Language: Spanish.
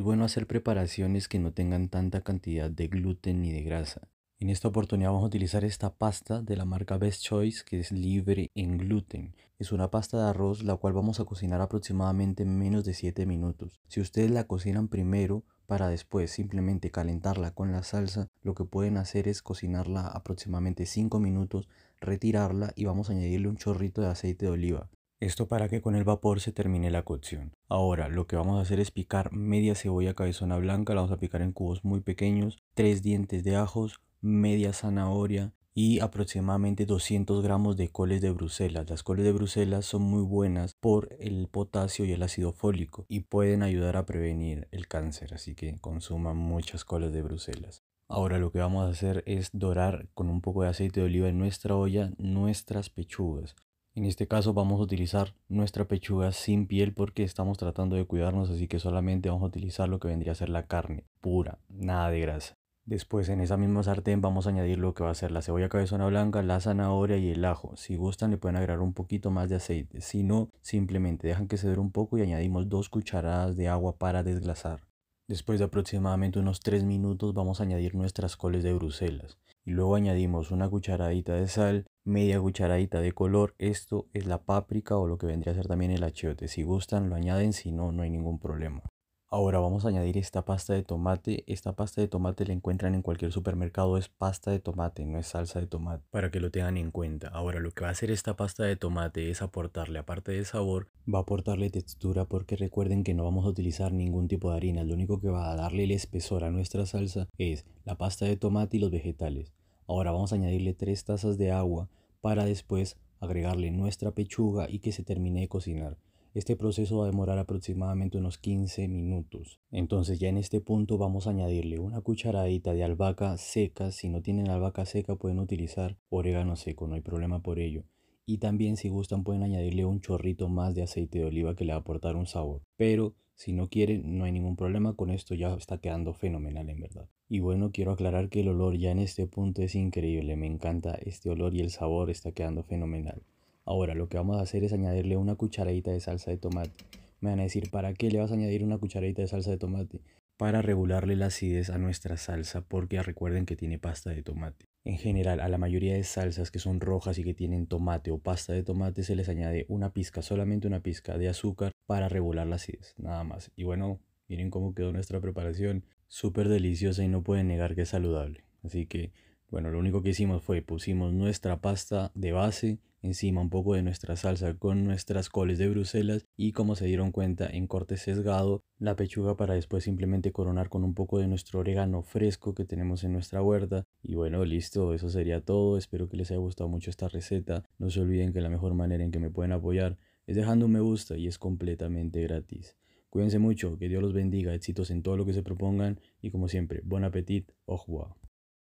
Es bueno hacer preparaciones que no tengan tanta cantidad de gluten ni de grasa. En esta oportunidad vamos a utilizar esta pasta de la marca Best Choice que es libre en gluten. Es una pasta de arroz la cual vamos a cocinar aproximadamente menos de 7 minutos. Si ustedes la cocinan primero para después simplemente calentarla con la salsa, lo que pueden hacer es cocinarla aproximadamente 5 minutos, retirarla y vamos a añadirle un chorrito de aceite de oliva. Esto para que con el vapor se termine la cocción. Ahora lo que vamos a hacer es picar media cebolla cabezona blanca, la vamos a picar en cubos muy pequeños, tres dientes de ajos, media zanahoria y aproximadamente 200 gramos de coles de Bruselas. Las coles de Bruselas son muy buenas por el potasio y el ácido fólico y pueden ayudar a prevenir el cáncer, así que consuman muchas coles de Bruselas. Ahora lo que vamos a hacer es dorar con un poco de aceite de oliva en nuestra olla nuestras pechugas. En este caso vamos a utilizar nuestra pechuga sin piel porque estamos tratando de cuidarnos, así que solamente vamos a utilizar lo que vendría a ser la carne pura, nada de grasa. Después en esa misma sartén vamos a añadir lo que va a ser la cebolla cabezona blanca, la zanahoria y el ajo. Si gustan le pueden agregar un poquito más de aceite, si no simplemente dejan que ceder un poco y añadimos dos cucharadas de agua para desglasar. Después de aproximadamente unos 3 minutos vamos a añadir nuestras coles de Bruselas luego añadimos una cucharadita de sal, media cucharadita de color, esto es la páprica o lo que vendría a ser también el achiote, si gustan lo añaden, si no, no hay ningún problema. Ahora vamos a añadir esta pasta de tomate. Esta pasta de tomate la encuentran en cualquier supermercado. Es pasta de tomate, no es salsa de tomate. Para que lo tengan en cuenta. Ahora lo que va a hacer esta pasta de tomate es aportarle, aparte de sabor, va a aportarle textura porque recuerden que no vamos a utilizar ningún tipo de harina. Lo único que va a darle el espesor a nuestra salsa es la pasta de tomate y los vegetales. Ahora vamos a añadirle 3 tazas de agua para después agregarle nuestra pechuga y que se termine de cocinar. Este proceso va a demorar aproximadamente unos 15 minutos. Entonces ya en este punto vamos a añadirle una cucharadita de albahaca seca. Si no tienen albahaca seca pueden utilizar orégano seco, no hay problema por ello. Y también si gustan pueden añadirle un chorrito más de aceite de oliva que le va a aportar un sabor. Pero si no quieren, no hay ningún problema, con esto ya está quedando fenomenal en verdad. Y bueno, quiero aclarar que el olor ya en este punto es increíble, me encanta este olor y el sabor está quedando fenomenal. Ahora lo que vamos a hacer es añadirle una cucharadita de salsa de tomate. Me van a decir, ¿para qué le vas a añadir una cucharadita de salsa de tomate? Para regularle la acidez a nuestra salsa porque recuerden que tiene pasta de tomate. En general, a la mayoría de salsas que son rojas y que tienen tomate o pasta de tomate se les añade una pizca, solamente una pizca de azúcar para regular la acidez, nada más. Y bueno, miren cómo quedó nuestra preparación, súper deliciosa y no pueden negar que es saludable. Así que bueno, lo único que hicimos fue pusimos nuestra pasta de base encima un poco de nuestra salsa con nuestras coles de Bruselas y como se dieron cuenta en corte sesgado la pechuga para después simplemente coronar con un poco de nuestro orégano fresco que tenemos en nuestra huerta y bueno listo eso sería todo espero que les haya gustado mucho esta receta no se olviden que la mejor manera en que me pueden apoyar es dejando un me gusta y es completamente gratis cuídense mucho que Dios los bendiga éxitos en todo lo que se propongan y como siempre buen apetito au